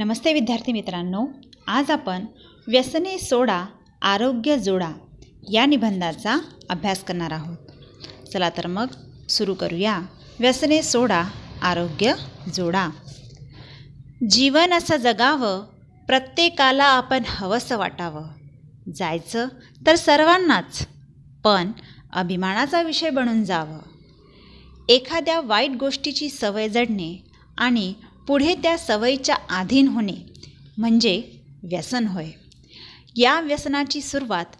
नमस्ते विद्यार्थी मित्रांनो आज आपण व्यसने सोडा आरोग्य जोडा या निबंधाचा अभ्यास करणार आहोत चला तर मग सुरू करूया व्यसने सोडा आरोग्य जोडा जीवन असं जगावं प्रत्येकाला आपण हवंसं वाटावं जायचं तर सर्वांनाच पण अभिमानाचा विषय बनून जावं एखाद्या वाईट गोष्टीची सवय जडणे आणि पुढे त्या सवयीच्या आधीन होणे म्हणजे व्यसन होय या व्यसनाची सुरुवात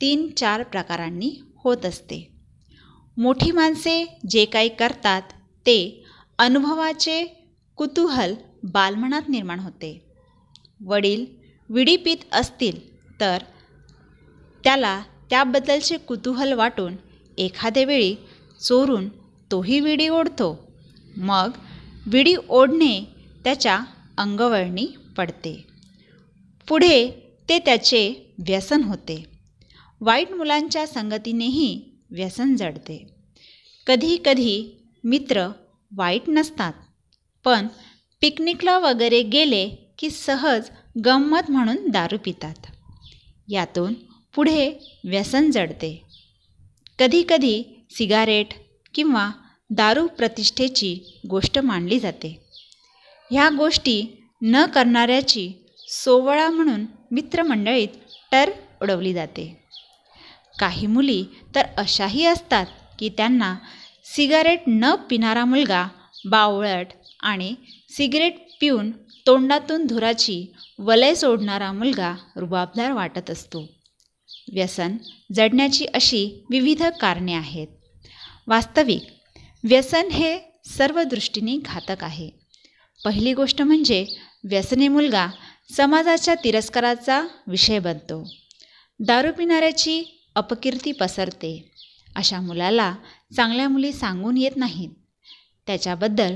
तीन चार प्रकारांनी होत असते मोठी माणसे जे काही करतात ते अनुभवाचे कुतूहल बालमनात निर्माण होते वडील विडी असतील तर त्याला त्याबद्दलचे कुतूहल वाटून एखाद्या चोरून तोही विडी ओढतो मग विडी ओढणे त्याच्या अंगवळणी पडते पुढे ते त्याचे व्यसन होते वाईट मुलांच्या संगतीनेही व्यसन जडते कधीकधी मित्र वाईट नसतात पण पिकनिकला वगैरे गेले की सहज गंमत म्हणून दारू पितात यातून पुढे व्यसन जडते कधीकधी सिगारेट किंवा दारू प्रतिष्ठेची गोष्ट मानली जाते ह्या गोष्टी न करणाऱ्याची सोवळा म्हणून मित्रमंडळीत टर उडवली जाते काही मुली तर अशाही असतात की त्यांना सिगारेट न पिणारा मुलगा बावळट आणि सिगरेट पिऊन तोंडातून धुराची वलय सोडणारा मुलगा रुबाबदार वाटत असतो व्यसन जडण्याची अशी विविध कारणे आहेत वास्तविक व्यसन हे सर्व दृष्टीने घातक आहे पहिली गोष्ट म्हणजे व्यसने मुलगा समाजाच्या तिरस्काराचा विषय बनतो दारू पिणाऱ्याची अपकीर्ती पसरते अशा मुलाला चांगल्या मुली सांगून येत नाहीत त्याच्याबद्दल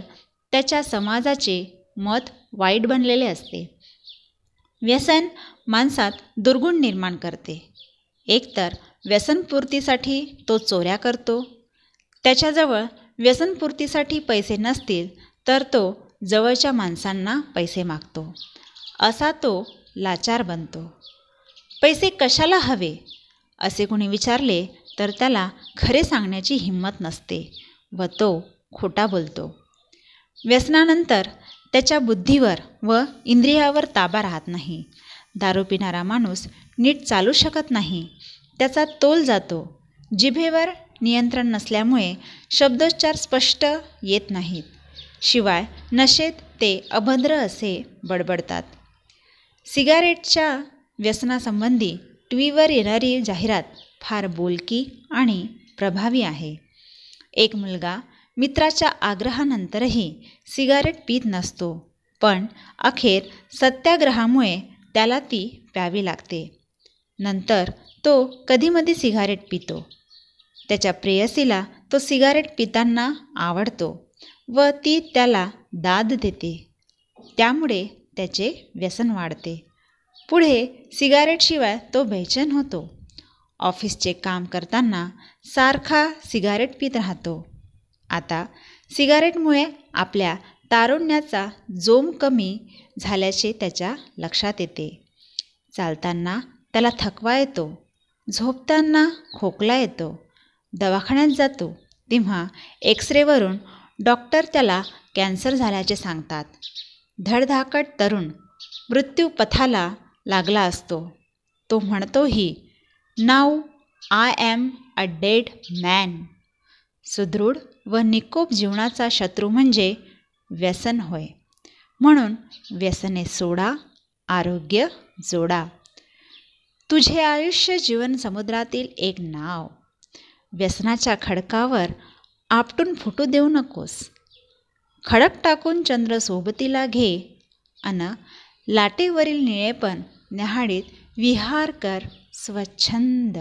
त्याच्या समाजाचे मत वाईट बनलेले असते व्यसन माणसात दुर्गुण निर्माण करते एकतर व्यसनपूर्तीसाठी तो चोऱ्या करतो त्याच्याजवळ व्यसनपूर्तीसाठी पैसे नसतील तर तो जवळच्या माणसांना पैसे मागतो असा तो लाचार बनतो पैसे कशाला हवे असे कोणी विचारले तर त्याला खरे सांगण्याची हिंमत नसते व तो खोटा बोलतो व्यसनानंतर त्याच्या बुद्धीवर व इंद्रियावर ताबा राहत नाही दारू पिणारा माणूस नीट चालू शकत नाही त्याचा तोल जातो जिभेवर नियंत्रण नसल्यामुळे शब्दोच्चार स्पष्ट येत नाहीत शिवाय नशेत ते अभद्र असे बडबडतात सिगारेटच्या व्यसनासंबंधी ट्वीवर येणारी जाहिरात फार बोलकी आणि प्रभावी आहे एक मुलगा मित्राच्या आग्रहानंतरही सिगारेट पीत नसतो पण अखेर सत्याग्रहामुळे त्याला ती प्यावी लागते नंतर तो कधीमधी सिगारेट पितो त्याच्या प्रेयसीला तो सिगारेट पिताना आवडतो व ती त्याला दाद देते त्यामुळे त्याचे व्यसन वाढते पुढे सिगारेटशिवाय तो बेचैन होतो ऑफिसचे काम करताना सारखा सिगारेट पित राहतो आता सिगारेटमुळे आपल्या तारुण्याचा जोम कमी झाल्याचे त्याच्या लक्षात येते चालताना त्याला थकवा येतो झोपताना खोकला येतो दवाखान्यात जातो तेव्हा एक्सरेवरून डॉक्टर त्याला कॅन्सर झाल्याचे सांगतात धडधाकट तरुण मृत्यूपथाला लागला असतो तो म्हणतोही नाव I am a dead man सुदृढ व निकोप जीवनाचा शत्रू म्हणजे व्यसन होय म्हणून व्यसने सोडा आरोग्य जोडा तुझे आयुष्य जीवन समुद्रातील एक नाव व्यसनाच्या खडकावर आपटून फुटू देऊ नकोस खडक टाकून चंद्र सोबतीला घे अन लाटेवरील निळेपण न्याहाळीत विहार कर स्वच्छंद